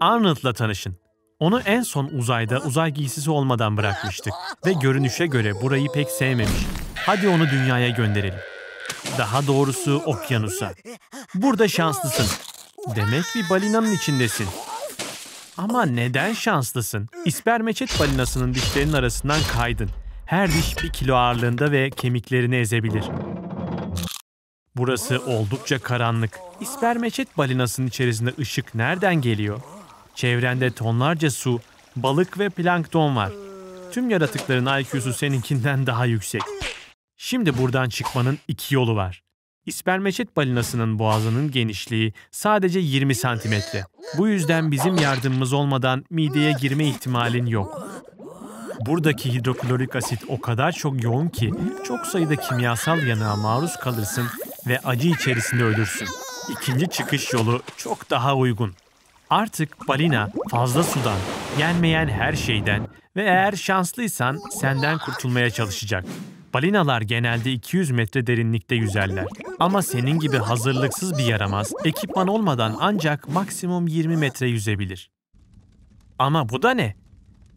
Arnold'la tanışın. Onu en son uzayda uzay giysisi olmadan bırakmıştık ve görünüşe göre burayı pek sevmemiş. Hadi onu dünyaya gönderelim. Daha doğrusu okyanusa. Burada şanslısın. Demek bir balinanın içindesin. Ama neden şanslısın? İspermeçet balinasının dişlerinin arasından kaydın. Her diş bir kilo ağırlığında ve kemiklerini ezebilir. Burası oldukça karanlık. İspermeçet balinasının içerisinde ışık nereden geliyor? Çevrende tonlarca su, balık ve plankton var. Tüm yaratıkların IQ'su seninkinden daha yüksek. Şimdi buradan çıkmanın iki yolu var. İspermeçet balinasının boğazının genişliği sadece 20 santimetre. Bu yüzden bizim yardımımız olmadan mideye girme ihtimalin yok. Buradaki hidroklorik asit o kadar çok yoğun ki çok sayıda kimyasal yanığa maruz kalırsın ve acı içerisinde ölürsün. İkinci çıkış yolu çok daha uygun. Artık balina fazla sudan, yenmeyen her şeyden ve eğer şanslıysan senden kurtulmaya çalışacak. Balinalar genelde 200 metre derinlikte yüzerler. Ama senin gibi hazırlıksız bir yaramaz, ekipman olmadan ancak maksimum 20 metre yüzebilir. Ama bu da ne?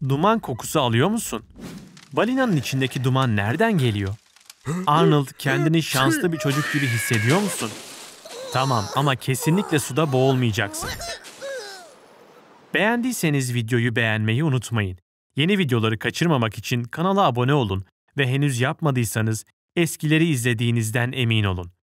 Duman kokusu alıyor musun? Balinanın içindeki duman nereden geliyor? Arnold kendini şanslı bir çocuk gibi hissediyor musun? Tamam ama kesinlikle suda boğulmayacaksın. Beğendiyseniz videoyu beğenmeyi unutmayın. Yeni videoları kaçırmamak için kanala abone olun ve henüz yapmadıysanız eskileri izlediğinizden emin olun.